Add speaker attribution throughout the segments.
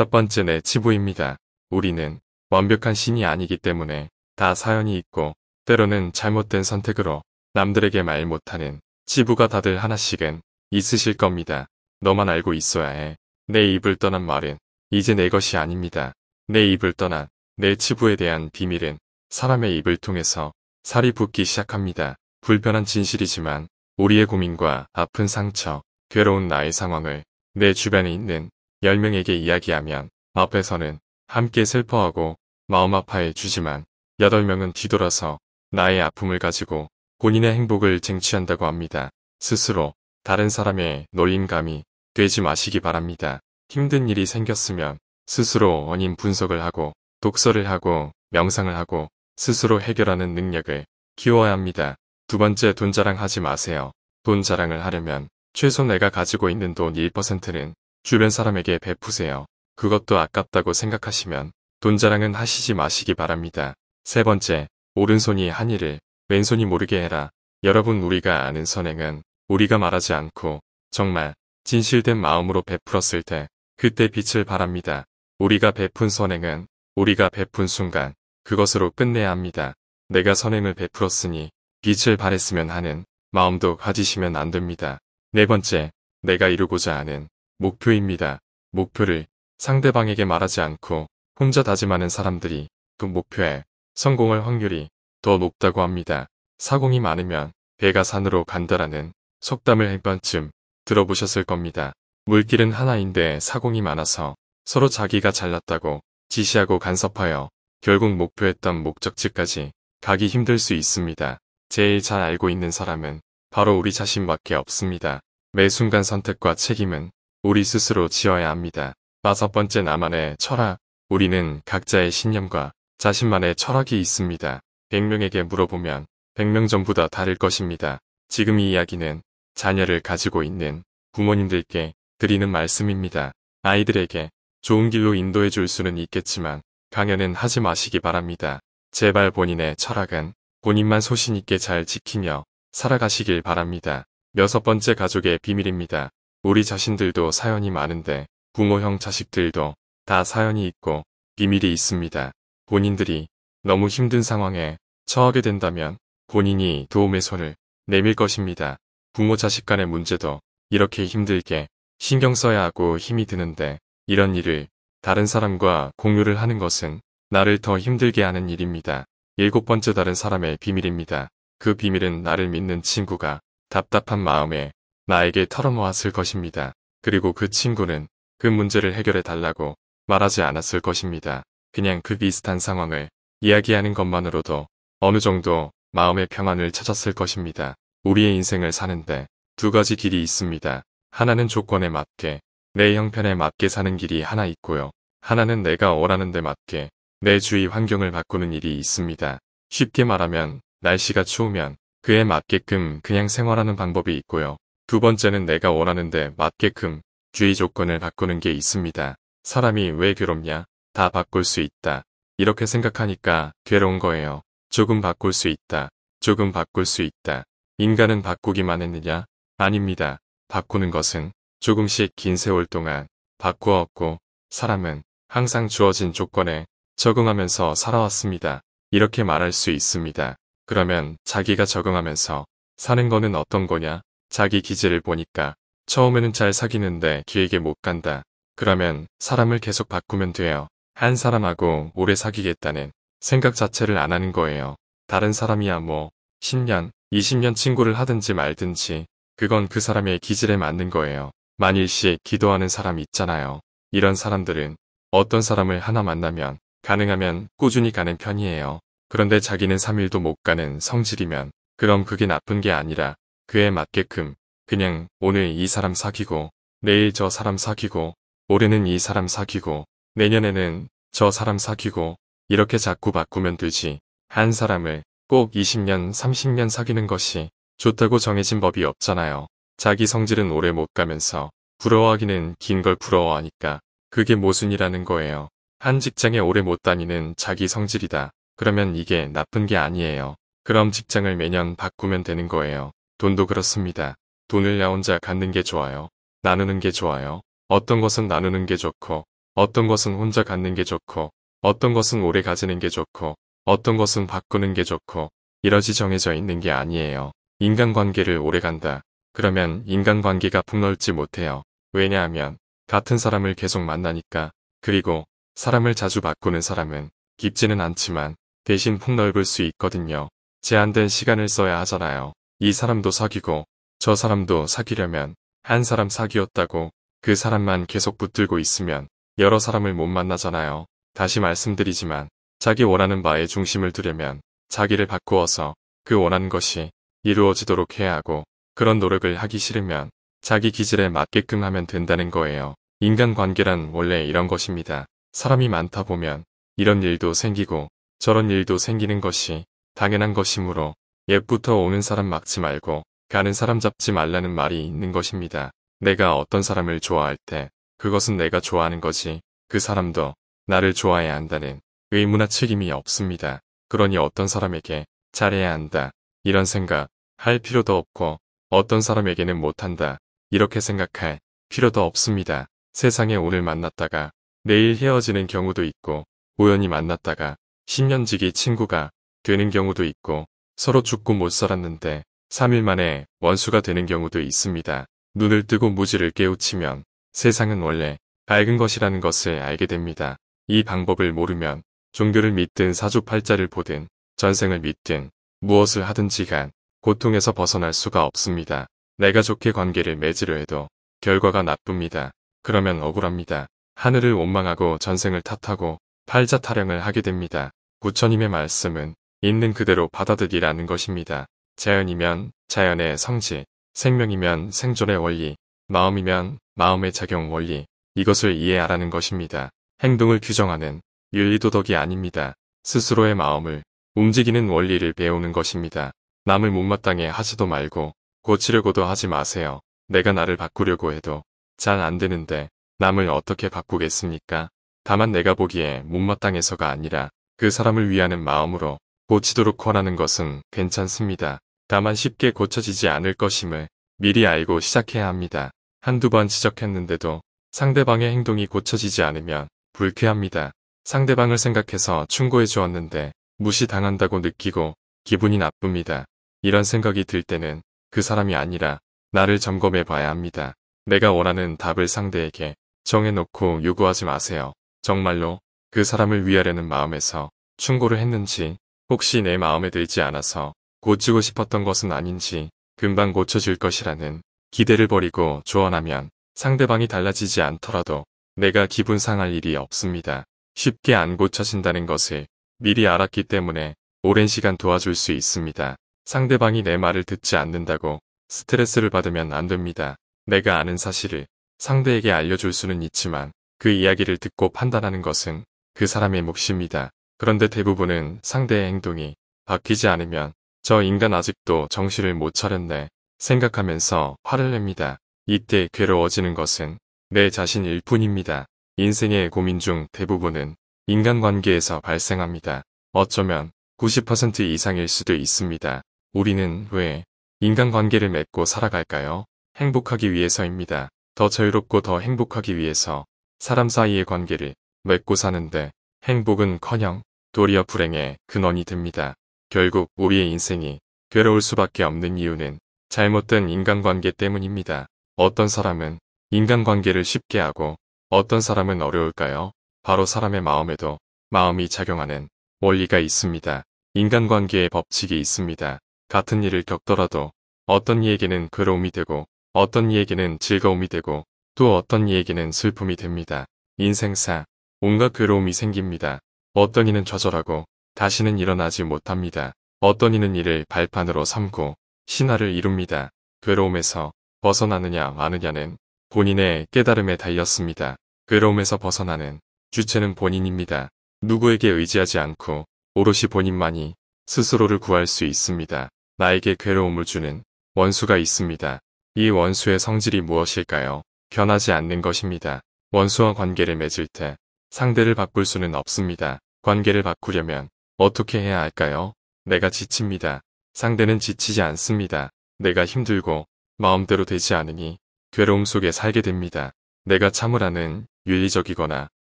Speaker 1: 첫 번째 내 치부입니다. 우리는 완벽한 신이 아니기 때문에 다 사연이 있고 때로는 잘못된 선택으로 남들에게 말 못하는 치부가 다들 하나씩은 있으실 겁니다. 너만 알고 있어야 해. 내 입을 떠난 말은 이제 내 것이 아닙니다. 내 입을 떠난 내 치부에 대한 비밀은 사람의 입을 통해서 살이 붙기 시작합니다. 불편한 진실이지만 우리의 고민과 아픈 상처, 괴로운 나의 상황을 내 주변에 있는 1 0명에게 이야기하면 앞에서는 함께 슬퍼하고 마음 아파해 주지만 8 명은 뒤돌아서 나의 아픔을 가지고 본인의 행복을 쟁취한다고 합니다. 스스로 다른 사람의 놀림감이 되지 마시기 바랍니다. 힘든 일이 생겼으면 스스로 원인 분석을 하고 독서를 하고 명상을 하고 스스로 해결하는 능력을 키워야 합니다. 두 번째 돈 자랑하지 마세요. 돈 자랑을 하려면 최소 내가 가지고 있는 돈 1%는 주변 사람에게 베푸세요. 그것도 아깝다고 생각하시면 돈 자랑은 하시지 마시기 바랍니다. 세 번째, 오른손이 한 일을 왼손이 모르게 해라. 여러분 우리가 아는 선행은 우리가 말하지 않고 정말 진실된 마음으로 베풀었을 때 그때 빛을 바랍니다. 우리가 베푼 선행은 우리가 베푼 순간 그것으로 끝내야 합니다. 내가 선행을 베풀었으니 빛을 바랬으면 하는 마음도 가지시면 안 됩니다. 네 번째, 내가 이루고자 하는 목표입니다. 목표를 상대방에게 말하지 않고 혼자 다짐하는 사람들이 그 목표에 성공할 확률이 더 높다고 합니다. 사공이 많으면 배가 산으로 간다라는 속담을 한 번쯤 들어보셨을 겁니다. 물길은 하나인데 사공이 많아서 서로 자기가 잘났다고 지시하고 간섭하여 결국 목표했던 목적지까지 가기 힘들 수 있습니다. 제일 잘 알고 있는 사람은 바로 우리 자신밖에 없습니다. 매 순간 선택과 책임은 우리 스스로 지어야 합니다. 다섯 번째 나만의 철학. 우리는 각자의 신념과 자신만의 철학이 있습니다. 100명에게 물어보면 100명 전부 다 다를 것입니다. 지금 이 이야기는 자녀를 가지고 있는 부모님들께 드리는 말씀입니다. 아이들에게 좋은 길로 인도해 줄 수는 있겠지만 강연은 하지 마시기 바랍니다. 제발 본인의 철학은 본인만 소신있게 잘 지키며 살아가시길 바랍니다. 여섯 번째 가족의 비밀입니다. 우리 자신들도 사연이 많은데 부모형 자식들도 다 사연이 있고 비밀이 있습니다. 본인들이 너무 힘든 상황에 처하게 된다면 본인이 도움의 손을 내밀 것입니다. 부모 자식 간의 문제도 이렇게 힘들게 신경 써야 하고 힘이 드는데 이런 일을 다른 사람과 공유를 하는 것은 나를 더 힘들게 하는 일입니다. 일곱 번째 다른 사람의 비밀입니다. 그 비밀은 나를 믿는 친구가 답답한 마음에 나에게 털어놓았을 것입니다. 그리고 그 친구는 그 문제를 해결해 달라고 말하지 않았을 것입니다. 그냥 그 비슷한 상황을 이야기하는 것만으로도 어느 정도 마음의 평안을 찾았을 것입니다. 우리의 인생을 사는데 두 가지 길이 있습니다. 하나는 조건에 맞게 내 형편에 맞게 사는 길이 하나 있고요. 하나는 내가 원하는 데 맞게 내 주위 환경을 바꾸는 일이 있습니다. 쉽게 말하면 날씨가 추우면 그에 맞게끔 그냥 생활하는 방법이 있고요. 두 번째는 내가 원하는데 맞게끔 주의 조건을 바꾸는 게 있습니다. 사람이 왜 괴롭냐? 다 바꿀 수 있다. 이렇게 생각하니까 괴로운 거예요. 조금 바꿀 수 있다. 조금 바꿀 수 있다. 인간은 바꾸기만 했느냐? 아닙니다. 바꾸는 것은 조금씩 긴 세월 동안 바꾸었고 사람은 항상 주어진 조건에 적응하면서 살아왔습니다. 이렇게 말할 수 있습니다. 그러면 자기가 적응하면서 사는 거는 어떤 거냐? 자기 기질을 보니까 처음에는 잘 사귀는데 길게 못 간다. 그러면 사람을 계속 바꾸면 돼요. 한 사람하고 오래 사귀겠다는 생각 자체를 안 하는 거예요. 다른 사람이야 뭐 10년, 20년 친구를 하든지 말든지 그건 그 사람의 기질에 맞는 거예요. 만일씩 기도하는 사람 있잖아요. 이런 사람들은 어떤 사람을 하나 만나면 가능하면 꾸준히 가는 편이에요. 그런데 자기는 3일도 못 가는 성질이면 그럼 그게 나쁜 게 아니라 그에 맞게끔 그냥 오늘 이 사람 사귀고 내일 저 사람 사귀고 올해는 이 사람 사귀고 내년에는 저 사람 사귀고 이렇게 자꾸 바꾸면 되지. 한 사람을 꼭 20년, 30년 사귀는 것이 좋다고 정해진 법이 없잖아요. 자기 성질은 오래 못 가면서 부러워하기는 긴 걸 부러워하니까 그게 모순이라는 거예요. 한 직장에 오래 못 다니는 자기 성질이다. 그러면 이게 나쁜 게 아니에요. 그럼 직장을 매년 바꾸면 되는 거예요. 돈도 그렇습니다. 돈을 나 혼자 갖는 게 좋아요. 나누는 게 좋아요. 어떤 것은 나누는 게 좋고, 어떤 것은 혼자 갖는 게 좋고, 어떤 것은 오래 가지는 게 좋고, 어떤 것은 바꾸는 게 좋고, 이러지 정해져 있는 게 아니에요. 인간관계를 오래 간다. 그러면 인간관계가 폭넓지 못해요. 왜냐하면 같은 사람을 계속 만나니까 그리고 사람을 자주 바꾸는 사람은 깊지는 않지만 대신 폭넓을 수 있거든요. 제한된 시간을 써야 하잖아요. 이 사람도 사귀고 저 사람도 사귀려면 한 사람 사귀었다고 그 사람만 계속 붙들고 있으면 여러 사람을 못 만나잖아요. 다시 말씀드리지만 자기 원하는 바에 중심을 두려면 자기를 바꾸어서 그 원하는 것이 이루어지도록 해야 하고 그런 노력을 하기 싫으면 자기 기질에 맞게끔 하면 된다는 거예요. 인간관계란 원래 이런 것입니다. 사람이 많다 보면 이런 일도 생기고 저런 일도 생기는 것이 당연한 것이므로 옛부터 오는 사람 막지 말고 가는 사람 잡지 말라는 말이 있는 것입니다. 내가 어떤 사람을 좋아할 때 그것은 내가 좋아하는 거지 그 사람도 나를 좋아해야 한다는 의무나 책임이 없습니다. 그러니 어떤 사람에게 잘해야 한다 이런 생각 할 필요도 없고 어떤 사람에게는 못한다 이렇게 생각할 필요도 없습니다. 세상에 오늘 만났다가 내일 헤어지는 경우도 있고 우연히 만났다가 10년 지기 친구가 되는 경우도 있고 서로 죽고 못 살았는데 3일 만에 원수가 되는 경우도 있습니다. 눈을 뜨고 무지를 깨우치면 세상은 원래 밝은 것이라는 것을 알게 됩니다. 이 방법을 모르면 종교를 믿든 사주팔자를 보든 전생을 믿든 무엇을 하든지 간 고통에서 벗어날 수가 없습니다. 내가 좋게 관계를 맺으려 해도 결과가 나쁩니다. 그러면 억울합니다. 하늘을 원망하고 전생을 탓하고 팔자 타령을 하게 됩니다. 부처님의 말씀은 있는 그대로 받아들이라는 것입니다. 자연이면 자연의 성지, 생명이면 생존의 원리, 마음이면 마음의 작용 원리, 이것을 이해하라는 것입니다. 행동을 규정하는 윤리도덕이 아닙니다. 스스로의 마음을 움직이는 원리를 배우는 것입니다. 남을 못마땅해 하지도 말고 고치려고도 하지 마세요. 내가 나를 바꾸려고 해도 잘 안 되는데 남을 어떻게 바꾸겠습니까? 다만 내가 보기에 못마땅해서가 아니라 그 사람을 위하는 마음으로 고치도록 권하는 것은 괜찮습니다. 다만 쉽게 고쳐지지 않을 것임을 미리 알고 시작해야 합니다. 한두 번 지적했는데도 상대방의 행동이 고쳐지지 않으면 불쾌합니다. 상대방을 생각해서 충고해 주었는데 무시당한다고 느끼고 기분이 나쁩니다. 이런 생각이 들 때는 그 사람이 아니라 나를 점검해 봐야 합니다. 내가 원하는 답을 상대에게 정해놓고 요구하지 마세요. 정말로 그 사람을 위하려는 마음에서 충고를 했는지 혹시 내 마음에 들지 않아서 고치고 싶었던 것은 아닌지 금방 고쳐질 것이라는 기대를 버리고 조언하면 상대방이 달라지지 않더라도 내가 기분 상할 일이 없습니다. 쉽게 안 고쳐진다는 것을 미리 알았기 때문에 오랜 시간 도와줄 수 있습니다. 상대방이 내 말을 듣지 않는다고 스트레스를 받으면 안 됩니다. 내가 아는 사실을 상대에게 알려줄 수는 있지만 그 이야기를 듣고 판단하는 것은 그 사람의 몫입니다. 그런데 대부분은 상대의 행동이 바뀌지 않으면 저 인간 아직도 정신을 못 차렸네 생각하면서 화를 냅니다. 이때 괴로워지는 것은 내 자신일 뿐입니다. 인생의 고민 중 대부분은 인간관계에서 발생합니다. 어쩌면 90% 이상일 수도 있습니다. 우리는 왜 인간관계를 맺고 살아갈까요? 행복하기 위해서입니다. 더 자유롭고 더 행복하기 위해서 사람 사이의 관계를 맺고 사는데 행복은커녕 도리어 불행의 근원이 됩니다. 결국 우리의 인생이 괴로울 수밖에 없는 이유는 잘못된 인간관계 때문입니다. 어떤 사람은 인간관계를 쉽게 하고 어떤 사람은 어려울까요? 바로 사람의 마음에도 마음이 작용하는 원리가 있습니다. 인간관계의 법칙이 있습니다. 같은 일을 겪더라도 어떤 이에게는 괴로움이 되고 어떤 이에게는 즐거움이 되고 또 어떤 이에게는 슬픔이 됩니다. 인생사 온갖 괴로움이 생깁니다. 어떤 이는 좌절하고 다시는 일어나지 못합니다. 어떤 이는 이를 발판으로 삼고 신화를 이룹니다. 괴로움에서 벗어나느냐 마느냐는 본인의 깨달음에 달렸습니다. 괴로움에서 벗어나는 주체는 본인입니다. 누구에게 의지하지 않고 오롯이 본인만이 스스로를 구할 수 있습니다. 나에게 괴로움을 주는 원수가 있습니다. 이 원수의 성질이 무엇일까요? 변하지 않는 것입니다. 원수와 관계를 맺을 때 상대를 바꿀 수는 없습니다. 관계를 바꾸려면 어떻게 해야 할까요? 내가 지칩니다. 상대는 지치지 않습니다. 내가 힘들고 마음대로 되지 않으니 괴로움 속에 살게 됩니다. 내가 참으라는 윤리적이거나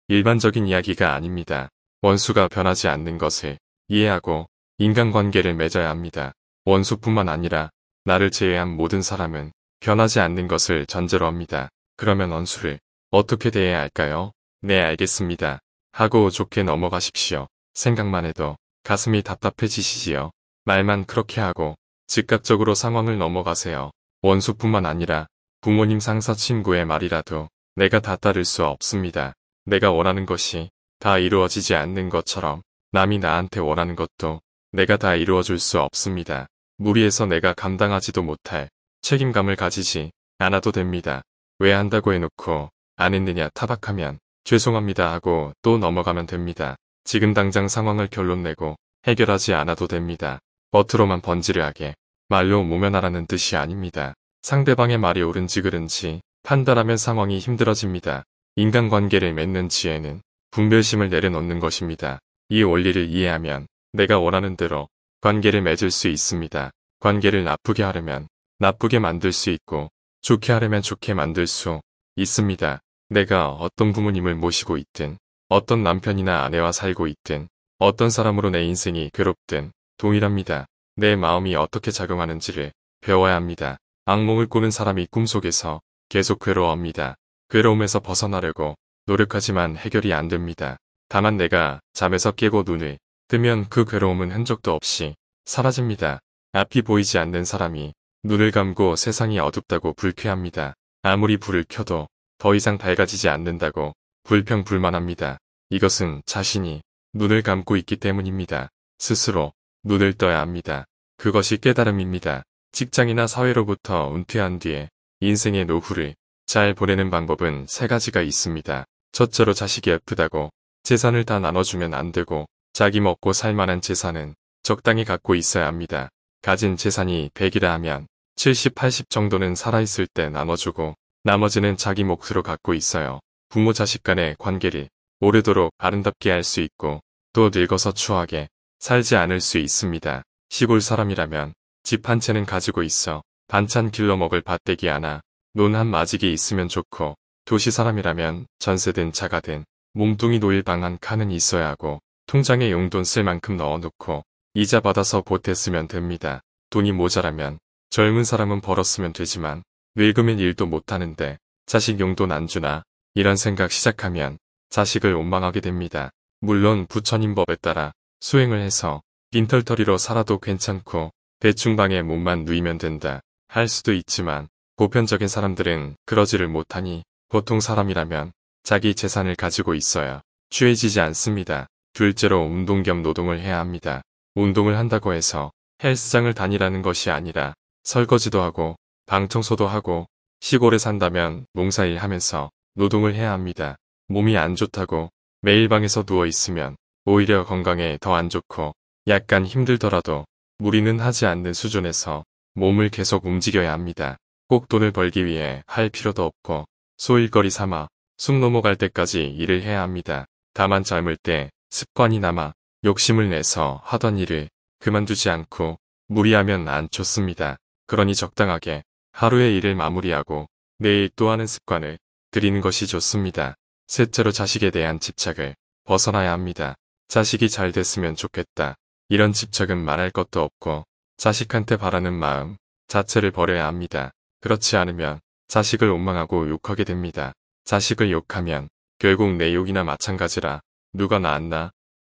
Speaker 1: 일반적인 이야기가 아닙니다. 원수가 변하지 않는 것을 이해하고 인간관계를 맺어야 합니다. 원수뿐만 아니라 나를 제외한 모든 사람은 변하지 않는 것을 전제로 합니다. 그러면 원수를 어떻게 대해야 할까요? 네 알겠습니다. 하고 좋게 넘어가십시오. 생각만 해도 가슴이 답답해지시지요. 말만 그렇게 하고 즉각적으로 상황을 넘어가세요. 원수뿐만 아니라 부모님 상사 친구의 말이라도 내가 다 따를 수 없습니다. 내가 원하는 것이 다 이루어지지 않는 것처럼 남이 나한테 원하는 것도 내가 다 이루어줄 수 없습니다. 무리해서 내가 감당하지도 못할 책임감을 가지지 않아도 됩니다. 왜 한다고 해놓고 안 했느냐 타박하면 죄송합니다 하고 또 넘어가면 됩니다. 지금 당장 상황을 결론내고 해결하지 않아도 됩니다. 버트로만 번지르하게 말로 모면하라는 뜻이 아닙니다. 상대방의 말이 옳은지 그른지 판단하면 상황이 힘들어집니다. 인간관계를 맺는 지혜는 분별심을 내려놓는 것입니다. 이 원리를 이해하면 내가 원하는 대로 관계를 맺을 수 있습니다. 관계를 나쁘게 하려면 나쁘게 만들 수 있고 좋게 하려면 좋게 만들 수 있습니다. 내가 어떤 부모님을 모시고 있든 어떤 남편이나 아내와 살고 있든 어떤 사람으로 내 인생이 괴롭든 동일합니다. 내 마음이 어떻게 작용하는지를 배워야 합니다. 악몽을 꾸는 사람이 꿈속에서 계속 괴로워합니다. 괴로움에서 벗어나려고 노력하지만 해결이 안 됩니다. 다만 내가 잠에서 깨고 눈을 뜨면 그 괴로움은 흔적도 없이 사라집니다. 앞이 보이지 않는 사람이 눈을 감고 세상이 어둡다고 불쾌합니다. 아무리 불을 켜도 더 이상 밝아지지 않는다고 불평불만합니다. 이것은 자신이 눈을 감고 있기 때문입니다. 스스로 눈을 떠야 합니다. 그것이 깨달음입니다. 직장이나 사회로부터 은퇴한 뒤에 인생의 노후를 잘 보내는 방법은 세 가지가 있습니다. 첫째로 자식이 아프다고 재산을 다 나눠주면 안 되고 자기 먹고 살만한 재산은 적당히 갖고 있어야 합니다. 가진 재산이 100이라 하면 70, 80 정도는 살아있을 때 나눠주고 나머지는 자기 몫으로 갖고 있어요. 부모 자식 간의 관계를 오래도록 아름답게 할 수 있고 또 늙어서 추하게 살지 않을 수 있습니다. 시골 사람이라면 집 한 채는 가지고 있어 반찬 길러 먹을 밭대기 하나 논 한마직기 있으면 좋고 도시 사람이라면 전세든 자가든 몸뚱이 놓일 방 한 칸은 있어야 하고 통장에 용돈 쓸 만큼 넣어놓고 이자 받아서 보태 쓰면 됩니다. 돈이 모자라면 젊은 사람은 벌었으면 되지만 늙으면 일도 못하는데 자식 용돈 안 주나 이런 생각 시작하면 자식을 원망하게 됩니다. 물론 부처님 법에 따라 수행을 해서 빈털터리로 살아도 괜찮고 대충방에 몸만 누이면 된다 할 수도 있지만 보편적인 사람들은 그러지를 못하니 보통 사람이라면 자기 재산을 가지고 있어야 취해지지 않습니다. 둘째로 운동 겸 노동을 해야 합니다. 운동을 한다고 해서 헬스장을 다니라는 것이 아니라 설거지도 하고 방청소도 하고 시골에 산다면 몽사일 하면서 노동을 해야 합니다. 몸이 안 좋다고 매일 방에서 누워 있으면 오히려 건강에 더 안 좋고 약간 힘들더라도 무리는 하지 않는 수준에서 몸을 계속 움직여야 합니다. 꼭 돈을 벌기 위해 할 필요도 없고 소일거리 삼아 숨 넘어갈 때까지 일을 해야 합니다. 다만 젊을 때 습관이 남아 욕심을 내서 하던 일을 그만두지 않고 무리하면 안 좋습니다. 그러니 적당하게 하루의 일을 마무리하고 내일 또 하는 습관을 들이는 것이 좋습니다. 셋째로 자식에 대한 집착을 벗어나야 합니다. 자식이 잘 됐으면 좋겠다. 이런 집착은 말할 것도 없고 자식한테 바라는 마음 자체를 버려야 합니다. 그렇지 않으면 자식을 원망하고 욕하게 됩니다. 자식을 욕하면 결국 내 욕이나 마찬가지라 누가 낳았나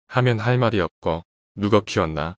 Speaker 1: 하면 할 말이 없고 누가 키웠나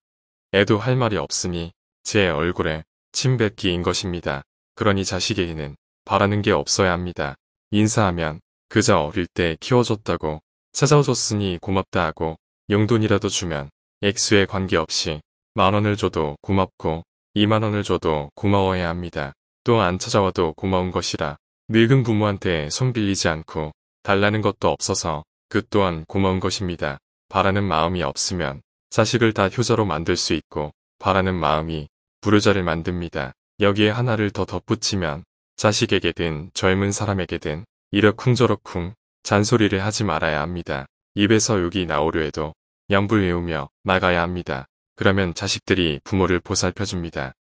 Speaker 1: 애도 할 말이 없으니 제 얼굴에 침뱉기인 것입니다. 그러니 자식에게는 바라는 게 없어야 합니다. 인사하면 그자 어릴 때 키워줬다고 찾아와줬으니 고맙다 하고 용돈이라도 주면 액수에 관계없이 만원을 줘도 고맙고 2만원을 줘도 고마워야 해 합니다. 또 안 찾아와도 고마운 것이라 늙은 부모한테 손 빌리지 않고 달라는 것도 없어서 그 또한 고마운 것입니다. 바라는 마음이 없으면 자식을 다 효자로 만들 수 있고 바라는 마음이 부르자를 만듭니다. 여기에 하나를 더 덧붙이면 자식에게든 젊은 사람에게든 이러쿵저러쿵 잔소리를 하지 말아야 합니다. 입에서 욕이 나오려 해도 양불 외우며 나가야 합니다. 그러면 자식들이 부모를 보살펴줍니다.